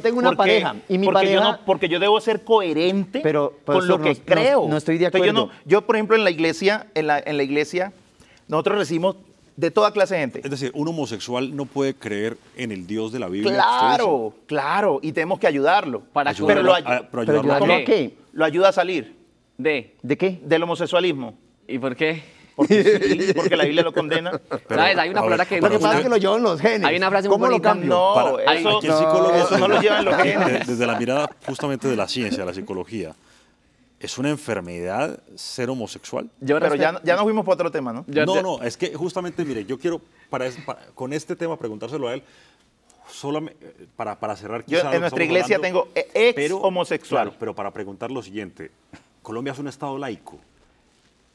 tengo una, pareja y mi porque yo porque yo debo ser coherente con lo que creo. No, estoy de acuerdo. yo, por ejemplo en la iglesia, en la, iglesia nosotros recibimos de toda clase de gente. Es decir, un homosexual no puede creer en el Dios de la Biblia. Claro, claro, y tenemos que ayudarlo. Para ayudarlo, pero lo, a, lo ayuda a salir. ¿De? ¿De qué? Del homosexualismo. ¿Y por qué? Porque, la Biblia lo condena. ¿Sabes? Hay una palabra que. Lo pasa que lo llevan los genes. Hay una frase muy ¿Cómo Lo cambio? No, eso, no, lo llevan los genes. Desde la mirada justamente de la ciencia, de la psicología. ¿Es una enfermedad ser homosexual? Pero ya, ya, nos fuimos para otro tema, ¿no? no, no, es que justamente, mire, yo quiero con este tema preguntárselo a él, solamente eh, para, para cerrar quizás... En nuestra iglesia tengo eh, ex homosexual. pero para preguntar lo siguiente, Colombia es un estado laico.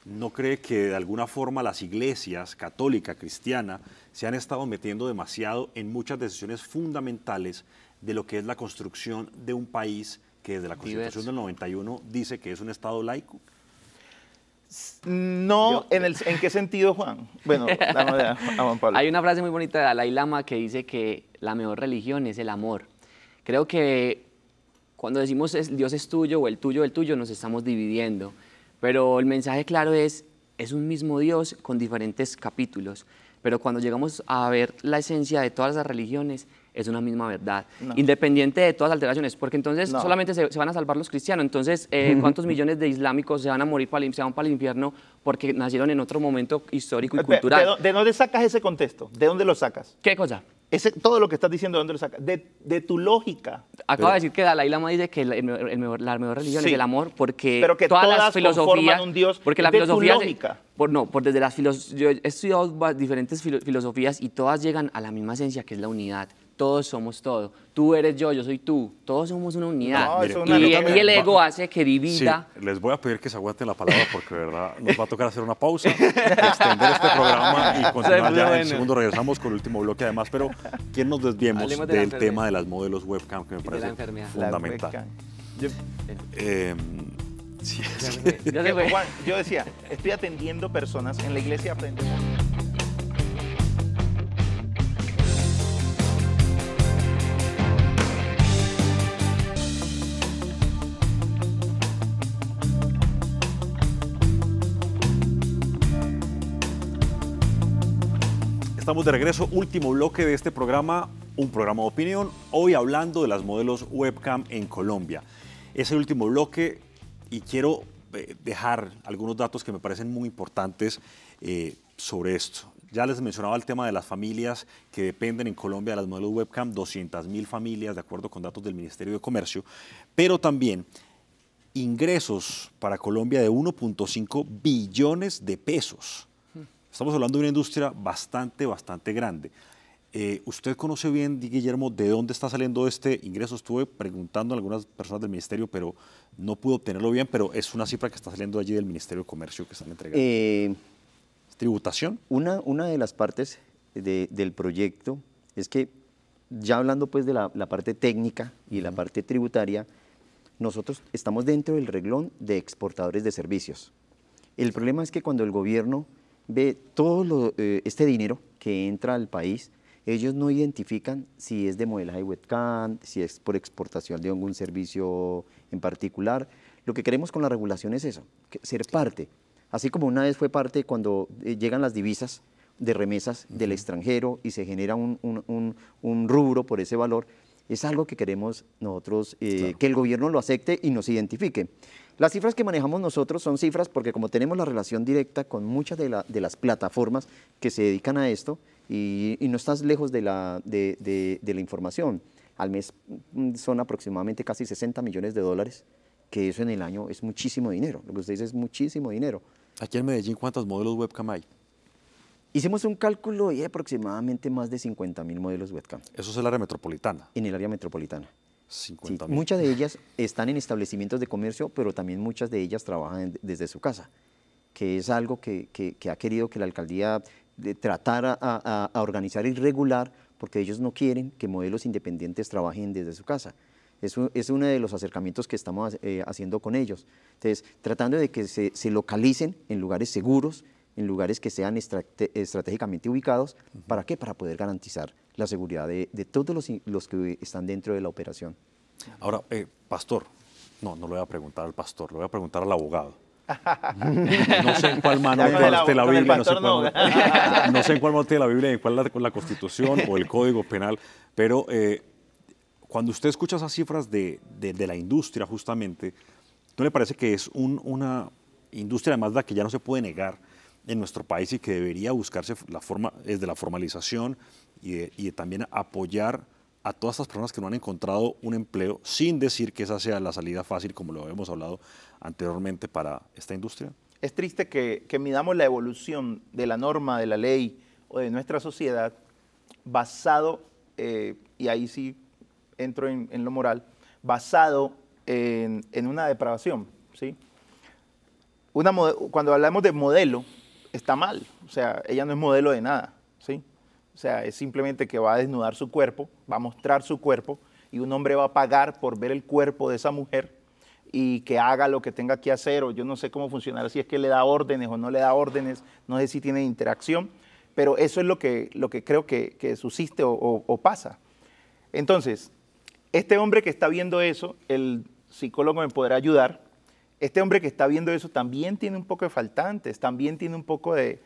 ¿No cree que de alguna forma las iglesias católica, cristiana, se han estado metiendo demasiado en muchas decisiones fundamentales de lo que es la construcción de un país que desde la Constitución del 91 dice que es un Estado laico? Mm, no, en, qué sentido, Juan? Bueno, dame Hay una frase muy bonita de Dalai Lama que dice que la mejor religión es el amor. Creo que cuando decimos Dios es tuyo o el tuyo, el tuyo, nos estamos dividiendo. Pero el mensaje claro es, es un mismo Dios con diferentes capítulos. Pero cuando llegamos a ver la esencia de todas las religiones, es una misma verdad, independiente de todas las alteraciones, porque entonces solamente se, van a salvar los cristianos, entonces eh, ¿cuántos millones de islámicos se van a morir, para el, se van para el infierno porque nacieron en otro momento histórico y cultural? ¿De, dónde sacas ese contexto? ¿De dónde lo sacas? ¿Qué cosa? Ese, todo lo que estás diciendo, ¿de dónde lo sacas? De, de tu lógica. Acaba de decir que Dalai Lama dice que el, mejor, la mejor religión es el amor porque pero que todas, las filosofías... un Dios porque la filosofía tu lógica. por, no, por desde las filosofías... Yo he estudiado diferentes filosofías y todas llegan a la misma esencia, que es la unidad todos somos todo. Tú eres yo, yo soy tú. Todos somos una unidad. y, el ego hace que divida. les voy a pedir que se aguanten la palabra porque de verdad nos va a tocar hacer una pausa, extender este programa y continuar ya en segundo. Regresamos con el último bloque además, pero ¿quién nos desviemos del tema de las modelos webcam que me parece fundamental? Yo, decía, estoy atendiendo personas en la iglesia. estamos de regreso. Último bloque de este programa, un programa de opinión. Hoy hablando de las modelos webcam en Colombia. Es el último bloque y quiero eh, dejar algunos datos que me parecen muy importantes eh, sobre esto. Ya les mencionaba el tema de las familias que dependen en Colombia de las modelos webcam, 200 mil familias, de acuerdo con datos del Ministerio de Comercio, pero también ingresos para Colombia de 1.5 billones de pesos Estamos hablando de una industria bastante, bastante grande. Eh, usted conoce bien, Guillermo, de dónde está saliendo este ingreso. Estuve preguntando a algunas personas del ministerio, pero no pude obtenerlo bien, pero es una cifra que está saliendo allí del Ministerio de Comercio que están entregando. Eh, ¿Tributación? Una, una de las partes del proyecto es que, ya hablando pues de la, parte técnica y la parte tributaria, nosotros estamos dentro del reglón de exportadores de servicios. El problema es que cuando el gobierno ve todo eh, este dinero que entra al país, ellos no identifican si es de modelaje webcam, si es por exportación de algún servicio en particular. Lo que queremos con la regulación es eso, ser parte. Así como una vez fue parte cuando eh, llegan las divisas de remesas del extranjero y se genera un, rubro por ese valor, es algo que queremos nosotros eh, que el gobierno lo acepte y nos identifique. Las cifras que manejamos nosotros son cifras porque como tenemos la relación directa con muchas de, las plataformas que se dedican a esto y, no estás lejos de la, la información. Al mes mm, son aproximadamente casi 60 millones de dólares, que eso en el año es muchísimo dinero. Lo que usted dice es muchísimo dinero. Aquí en Medellín, ¿cuántos modelos webcam hay? Hicimos un cálculo y hay aproximadamente más de 50 mil modelos webcam. Eso es el área metropolitana. En el área metropolitana muchas de ellas están en establecimientos de comercio, pero también muchas de ellas trabajan desde su casa, que es algo que, ha querido que la alcaldía eh, tratara a, organizar y regular, porque ellos no quieren que modelos independientes trabajen desde su casa. es uno de los acercamientos que estamos eh, haciendo con ellos. Entonces, tratando de que se localicen en lugares seguros, en lugares que sean estratégicamente ubicados. ¿Para qué? Para poder garantizar la seguridad de, todos los, que están dentro de la operación. Ahora, eh, pastor, no, no le voy a preguntar al pastor, lo voy a preguntar al abogado. no sé en cuál mano tiene la, Biblia, no sé, en cuál mano tiene la Biblia, en cuál la, Constitución o el Código Penal, pero eh, cuando usted escucha esas cifras de, la industria justamente, ¿no le parece que es una industria además la que ya no se puede negar en nuestro país y que debería buscarse la forma, desde la formalización y, también apoyar a todas estas personas que no han encontrado un empleo, sin decir que esa sea la salida fácil, como lo hemos hablado anteriormente, para esta industria? Es triste que, midamos la evolución de la norma, de la ley o de nuestra sociedad basado, eh, y ahí sí entro en, lo moral, basado en, una depravación. ¿sí? Una, cuando hablamos de modelo, está mal. O sea, ella no es modelo de nada, ¿sí? O sea, es simplemente que va a desnudar su cuerpo, va a mostrar su cuerpo y un hombre va a pagar por ver el cuerpo de esa mujer y que haga lo que tenga que hacer o yo no sé cómo funcionará, si es que le da órdenes o no le da órdenes, no sé si tiene interacción, pero eso es lo que, lo que creo que, que subsiste o pasa. Entonces, este hombre que está viendo eso, el psicólogo me podrá ayudar, este hombre que está viendo eso también tiene un poco de faltantes, también tiene un poco de,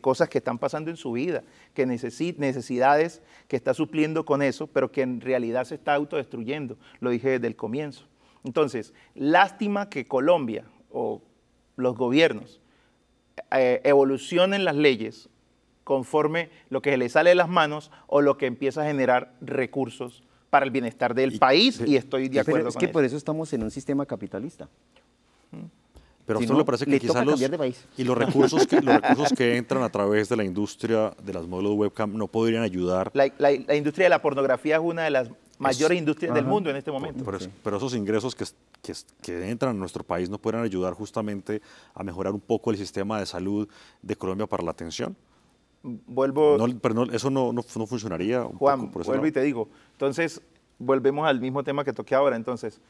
cosas que están pasando en su vida, que necesidades que está supliendo con eso, pero que en realidad se está autodestruyendo, lo dije desde el comienzo. Entonces, lástima que Colombia o los gobiernos eh, evolucionen las leyes conforme lo que se le sale de las manos o lo que empieza a generar recursos para el bienestar del país y estoy de acuerdo. Pero es que por eso estamos en un sistema capitalista. Pero a usted le parece que quizás los, recursos, que, entran a través de la industria de las modelos webcam no podrían ayudar. La, industria de la pornografía es una de las mayores industrias del mundo en este momento. Pero, esos ingresos que, entran a nuestro país no podrían ayudar justamente a mejorar un poco el sistema de salud de Colombia para la atención vuelvo... pero eso no, funcionaría. Juan, vuelvo y te digo. Entonces, volvemos al mismo tema que toqué ahora. Entonces,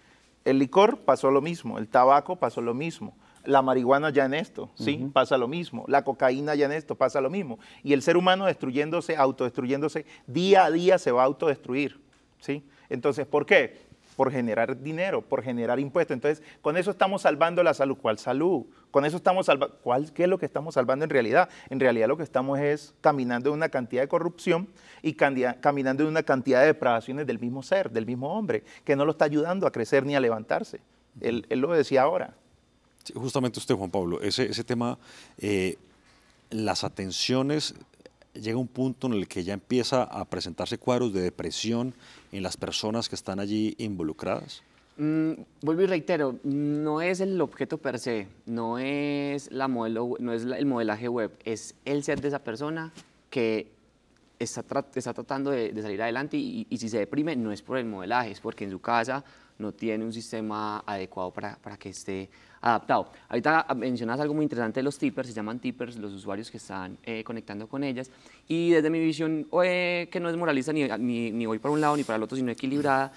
el licor pasó lo mismo, el tabaco pasó lo mismo, la marihuana ya en esto, ¿sí? Pasa lo mismo, la cocaína ya en esto, pasa lo mismo. Y el ser humano destruyéndose, autodestruyéndose, día a día se va a autodestruir, ¿sí? Entonces, ¿por qué? por generar dinero, por generar impuestos. Entonces, con eso estamos salvando la salud. ¿Cuál salud? Con eso estamos salvando, ¿cuál qué es lo que estamos salvando en realidad? En realidad lo que estamos es caminando en una cantidad de corrupción y caminando en una cantidad de depravaciones del mismo ser, del mismo hombre, que no lo está ayudando a crecer ni a levantarse. Él, lo decía ahora. justamente usted, Juan Pablo, ese, ese tema, eh, las atenciones llega un punto en el que ya empieza a presentarse cuadros de depresión en las personas que están allí involucradas? Mm, vuelvo y reitero, no es el objeto per se, no es, la modelo, no es el modelaje web, es el ser de esa persona que está, está tratando de, salir adelante y, y si se deprime no es por el modelaje, es porque en su casa no tiene un sistema adecuado para, para que esté adaptado. Ahorita mencionas algo muy interesante de los tippers, se llaman tippers los usuarios que están eh, conectando con ellas y desde mi visión, eh, que no es moralista ni, ni, voy para un lado ni para el otro, sino equilibrada,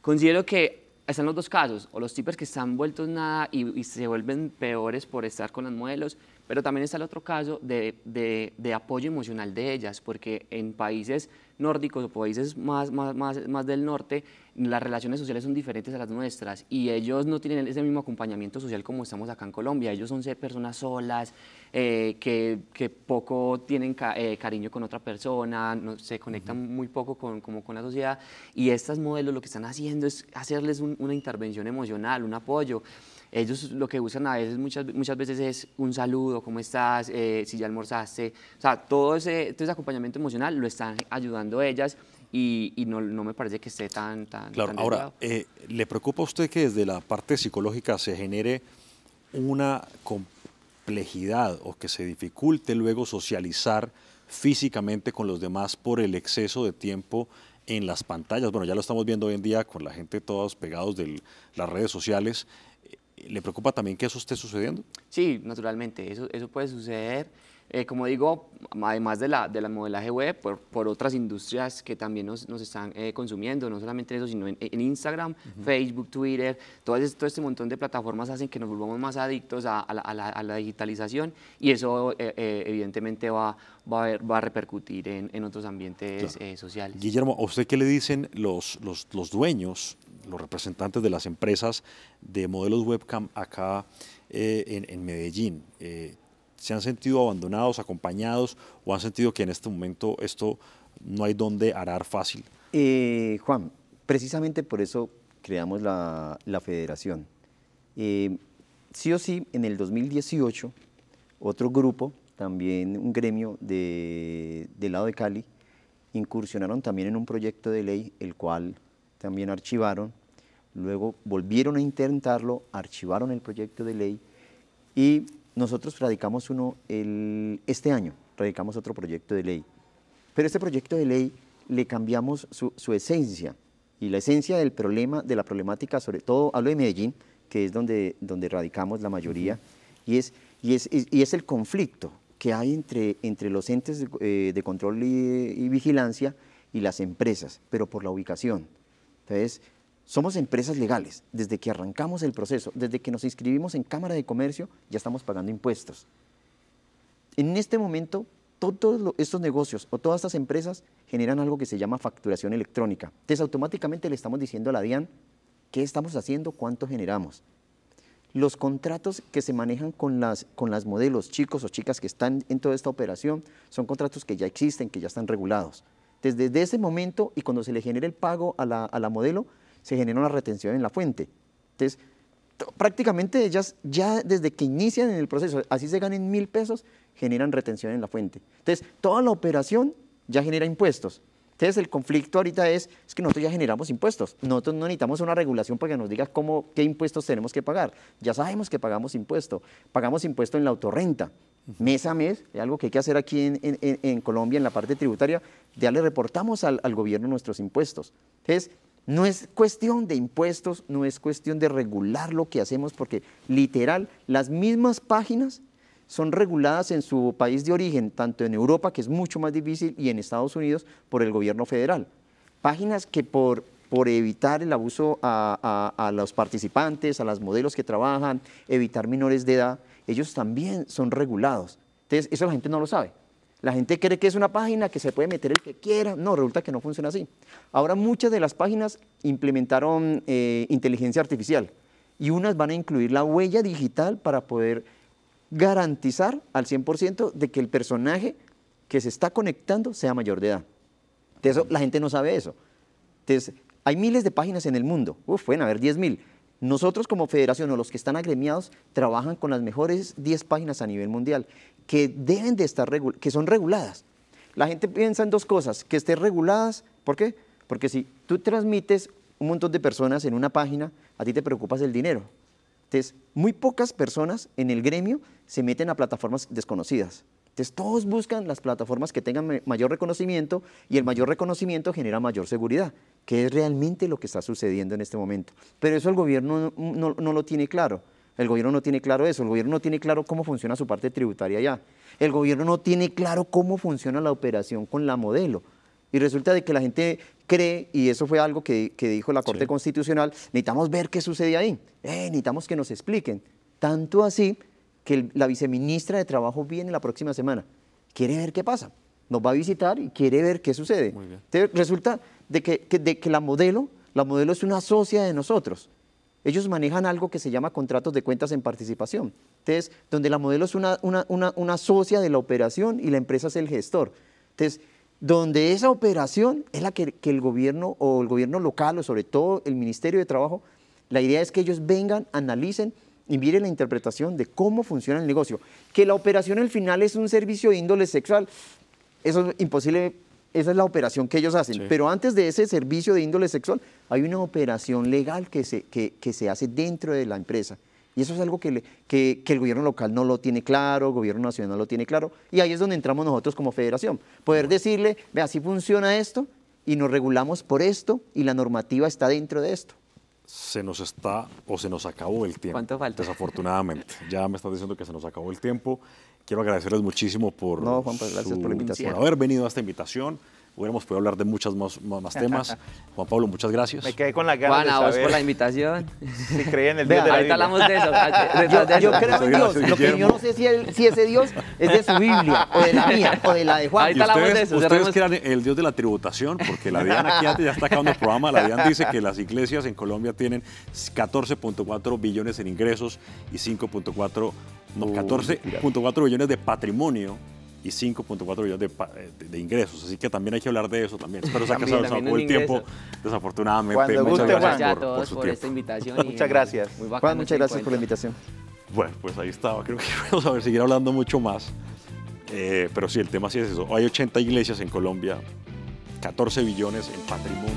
considero que están los dos casos, o los tippers que se están vueltos nada y, se vuelven peores por estar con las modelos, pero también está el otro caso de, apoyo emocional de ellas, porque en países nórdicos o países más, más del norte las relaciones sociales son diferentes a las nuestras y ellos no tienen ese mismo acompañamiento social como estamos acá en Colombia. Ellos son personas solas, eh, que, poco tienen eh, cariño con otra persona, no, se conectan muy poco con, con la sociedad y estos modelos lo que están haciendo es hacerles una intervención emocional, un apoyo ellos lo que usan a veces, muchas, muchas veces es un saludo, ¿cómo estás? Eh, si ya almorzaste. O sea, todo ese, todo ese acompañamiento emocional lo están ayudando ellas y, no, no, me parece que esté tan... tan claro, ahora, eh, ¿le preocupa a usted que desde la parte psicológica se genere una complejidad o que se dificulte luego socializar físicamente con los demás por el exceso de tiempo en las pantallas? Bueno, ya lo estamos viendo hoy en día con la gente todos pegados de las redes sociales. Eh, ¿Le preocupa también que eso esté sucediendo? Sí, naturalmente, eso, eso puede suceder. Eh, como digo, además de la, del modelaje web, por, otras industrias que también nos, están eh, consumiendo, no solamente eso, sino en, Instagram, Facebook, Twitter, todo este, este montón de plataformas hacen que nos volvamos más adictos a, la, digitalización y eso eh, evidentemente va, va, a repercutir en, otros ambientes sociales. Guillermo, ¿a usted qué le dicen los, los, dueños, los representantes de las empresas de modelos webcam acá? en, Medellín se han sentido abandonados, acompañados o han sentido que en este momento esto no hay donde arar fácil? Eh, Juan, precisamente por eso creamos la, federación. Eh, sí o sí, en el 2018, otro grupo, también un gremio de, del lado de Cali, incursionaron también en un proyecto de ley, el cual también archivaron, luego volvieron a intentarlo, archivaron el proyecto de ley y nosotros radicamos uno el, este año, radicamos otro proyecto de ley. Pero este proyecto de ley le cambiamos su, esencia y la esencia del problema, de la problemática, sobre todo hablo de Medellín, que es donde, donde radicamos la mayoría, y, es, y, es, y es el conflicto que hay entre, entre los entes eh, de, control y, y, vigilancia y las empresas, pero por la ubicación. Entonces, somos empresas legales. Desde que arrancamos el proceso, desde que nos inscribimos en Cámara de Comercio, ya estamos pagando impuestos. En este momento, todos estos negocios o todas estas empresas generan algo que se llama facturación electrónica. Entonces, automáticamente le estamos diciendo a la DIAN qué estamos haciendo, cuánto generamos. Los contratos que se manejan con las, modelos, chicos o chicas que están en toda esta operación, son contratos que ya existen, que ya están regulados. desde ese momento y cuando se le genera el pago a la modelo, se genera una retención en la fuente. Entonces, prácticamente ellas ya desde que inician en el proceso, así se ganen mil pesos, generan retención en la fuente. Entonces, toda la operación ya genera impuestos. Entonces, el conflicto ahorita es, es que nosotros ya generamos impuestos. Nosotros no necesitamos una regulación para que nos diga cómo, qué impuestos tenemos que pagar. Ya sabemos que pagamos impuesto. Pagamos impuesto en la autorrenta. Mes a mes, es algo que hay que hacer aquí en, en, Colombia, en la parte tributaria, ya le reportamos al, al gobierno nuestros impuestos. Entonces, no es cuestión de impuestos, no es cuestión de regular lo que hacemos, porque literal, las mismas páginas son reguladas en su país de origen, tanto en Europa, que es mucho más difícil, y en Estados Unidos por el gobierno federal. Páginas que por, por evitar el abuso a, los participantes, a las modelos que trabajan, evitar menores de edad, ellos también son regulados. Entonces, eso la gente no lo sabe. La gente cree que es una página que se puede meter el que quiera. No, resulta que no funciona así. Ahora muchas de las páginas implementaron eh, inteligencia artificial y unas van a incluir la huella digital para poder garantizar al 100% de que el personaje que se está conectando sea mayor de edad. De eso, la gente no sabe eso. hay miles de páginas en el mundo. Uf, pueden haber 10.000. Nosotros como federación o los que están agremiados trabajan con las mejores 10 páginas a nivel mundial que deben de estar que son reguladas. La gente piensa en dos cosas, que estén reguladas, ¿por qué? Porque si tú transmites un montón de personas en una página, a ti te preocupas del dinero. Entonces, muy pocas personas en el gremio se meten a plataformas desconocidas. Entonces, todos buscan las plataformas que tengan mayor reconocimiento y el mayor reconocimiento genera mayor seguridad que es realmente lo que está sucediendo en este momento. Pero eso el gobierno mm, no, lo tiene claro. El gobierno no tiene claro eso, el gobierno no tiene claro cómo funciona su parte tributaria ya. El gobierno no tiene claro cómo funciona la operación con la modelo. Y resulta de que la gente cree, y eso fue algo que, dijo la Corte Constitucional, necesitamos ver qué sucede ahí, eh, necesitamos que nos expliquen. Tanto así que la viceministra de Trabajo viene la próxima semana, quiere ver qué pasa, nos va a visitar y quiere ver qué sucede. resulta de que, la modelo, la modelo es una socia de nosotros. Ellos manejan algo que se llama contratos de cuentas en participación. Entonces, donde la modelo es una, una, una, socia de la operación y la empresa es el gestor. Entonces, donde esa operación es la que, que, el gobierno o el gobierno local o sobre todo el Ministerio de Trabajo, la idea es que ellos vengan, analicen y miren la interpretación de cómo funciona el negocio. Que la operación al final es un servicio de índole sexual, eso es imposible esa es la operación que ellos hacen. Pero antes de ese servicio de índole sexual, hay una operación legal que se, que, se hace dentro de la empresa. Y eso es algo que, el gobierno local no lo tiene claro, el gobierno nacional no lo tiene claro. Y ahí es donde entramos nosotros como federación. Poder decirle, ve, así funciona esto y nos regulamos por esto y la normativa está dentro de esto. Se nos está o se nos acabó el tiempo. ¿Cuánto falta? Desafortunadamente. ya me estás diciendo que se nos acabó el tiempo. Quiero agradecerles muchísimo por, haber venido a esta invitación. Hubiéramos podido hablar de muchos más, temas. Juan Pablo, muchas gracias. Me quedé con la gana Juan, de saber. a vos por la invitación. Si creen el Dios de la Ahorita hablamos de eso. yo, creo en Dios. Lo que yo no sé si, ese Dios es de su Biblia, o de la mía, o de la de Juan. Ahorita hablamos de eso. Ustedes crean el Dios de la tributación, porque la Diana aquí antes, ya está acabando el programa. La Diana dice que las iglesias en Colombia tienen 14.4 billones en ingresos y 5.4 no, 14.4 billones de patrimonio y 5.4 billones eh, de, ingresos. Así que también hay que hablar de eso también. que se ha el tiempo, desafortunadamente. muchas gracias por, esta invitación. muchas gracias. muchas gracias por la invitación. Bueno, pues ahí estaba. Creo que vamos a seguir hablando mucho más. Eh, pero sí, el tema sí es eso. Hay 80 iglesias en Colombia, 14 billones en patrimonio.